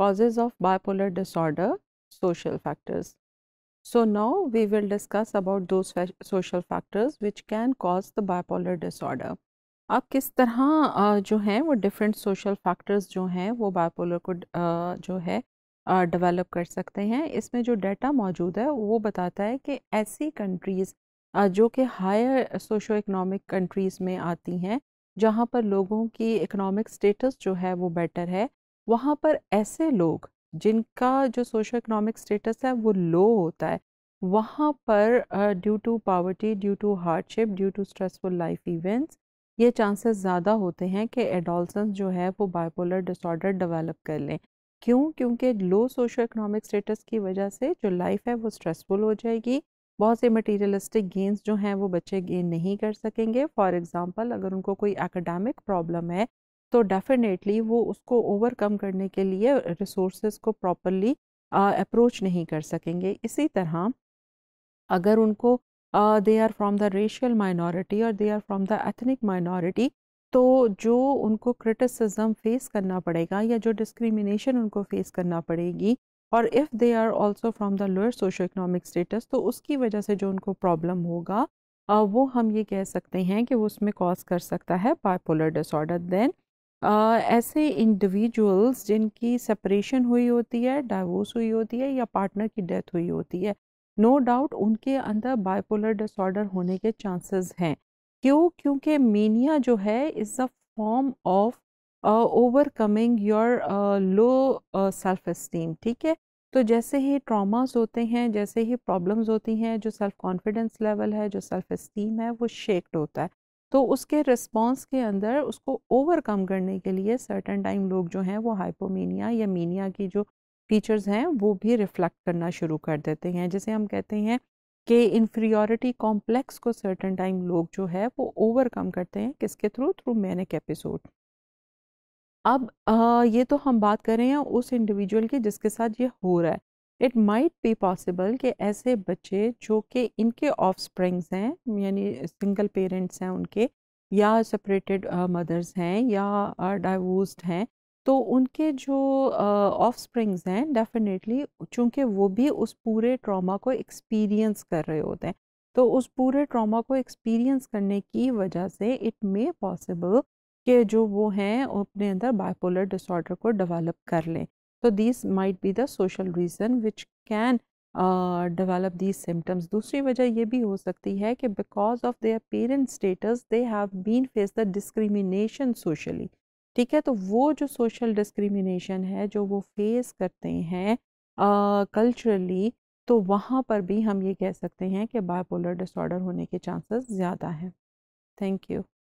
causes of bipolar disorder social factors so now we will discuss about those social factors which can cause the bipolar disorder अब किस तरह जो हैं वो different social factors जो हैं वो बायपोलर को जो है डेवलप कर सकते हैं इसमें जो डाटा मौजूद है वो बताता है कि ऐसी कंट्रीज़ जो कि हायर सोशो इकोनॉमिक कंट्रीज़ में आती हैं जहाँ पर लोगों की इकोनॉमिक स्टेटस जो है वो बेटर है वहाँ पर ऐसे लोग जिनका जो सोशो इकोनॉमिक स्टेटस है वो लो होता है वहाँ पर due to poverty due to hardship due to stressful life events ये चांसेस ज़्यादा होते हैं कि एडोल्सन जो है वो बाइपोलर डिसऑर्डर डेवलप कर लें क्यों क्योंकि लो सोशो इकोनॉमिक स्टेटस की वजह से जो लाइफ है वो स्ट्रेसफुल हो जाएगी बहुत से मटीरियलिस्टिक गेंस जो हैं वो बच्चे गेन नहीं कर सकेंगे फॉर एग्ज़ाम्पल अगर उनको कोई एकेडमिक प्रॉब्लम है तो डेफिनेटली वो उसको ओवरकम करने के लिए रिसोर्स को प्रॉपरली अप्रोच नहीं कर सकेंगे इसी तरह अगर उनको they are from the racial minority और they are from the ethnic minority तो जो उनको क्रिटिसिज्म फेस करना पड़ेगा या जो डिस्क्रिमिनेशन उनको फेस करना पड़ेगी और if they are also from the lower socio economic status तो उसकी वजह से जो उनको प्रॉब्लम होगा वो हम ये कह सकते हैं कि वो उसमें कॉज कर सकता है बाइपोलर डिसऑर्डर देन ऐसे इंडिविजुअल्स जिनकी सेपरेशन हुई होती है डाइवोर्स हुई होती है या पार्टनर की डेथ हुई होती है नो no डाउट उनके अंदर बाइपोलर डिसऑर्डर होने के चांसेस हैं क्यों क्योंकि मीनिया जो है is a form of overcoming your low self esteem ठीक है तो जैसे ही ट्रॉमास होते हैं जैसे ही प्रॉब्लम्स होती हैं जो सेल्फ कॉन्फिडेंस लेवल है जो सेल्फ इस्टीम है वो शेक्ड होता है तो उसके रिस्पॉन्स के अंदर उसको ओवरकम करने के लिए सर्टन टाइम लोग जो हैं वो हाइपोमीनिया या मीनिया की जो फीचर्स हैं वो भी रिफ्लेक्ट करना शुरू कर देते हैं जैसे हम कहते हैं कि इन्फीरियोरिटी कॉम्प्लेक्स को सर्टन टाइम लोग जो है वो ओवरकम करते हैं किसके थ्रू थ्रू मैनिक एपिसोड अब आ, ये तो हम बात कर रहे हैं उस इंडिविजुअल की जिसके साथ ये हो रहा है इट माइट बी पॉसिबल कि ऐसे बच्चे जो कि इनके ऑफ स्प्रिंग्स हैं यानी सिंगल पेरेंट्स हैं उनके या सेपरेटेड मदर्स हैं या डाइवोर्स्ड हैं तो उनके जो ऑफ स्प्रिंग्स हैं डेफिनेटली चूँकि वो भी उस पूरे ट्रॉमा को एक्सपीरियंस कर रहे होते हैं तो उस पूरे ट्रॉमा को एक्सपीरियंस करने की वजह से इट मे पॉसिबल कि जो वो हैं अपने अंदर बाइपोलर डिसऑर्डर को डेवलप कर लें तो these might be the social reason which can develop these symptoms दूसरी वजह ये भी हो सकती है कि because of their parent status they have been face the discrimination socially ठीक है तो वो जो सोशल डिस्क्रिमिनेशन है जो वो फेस करते हैं कल्चरली uh, तो वहाँ पर भी हम ये कह सकते हैं कि बायपोलर डिसऑर्डर होने के चांसेस ज़्यादा हैं थैंक यू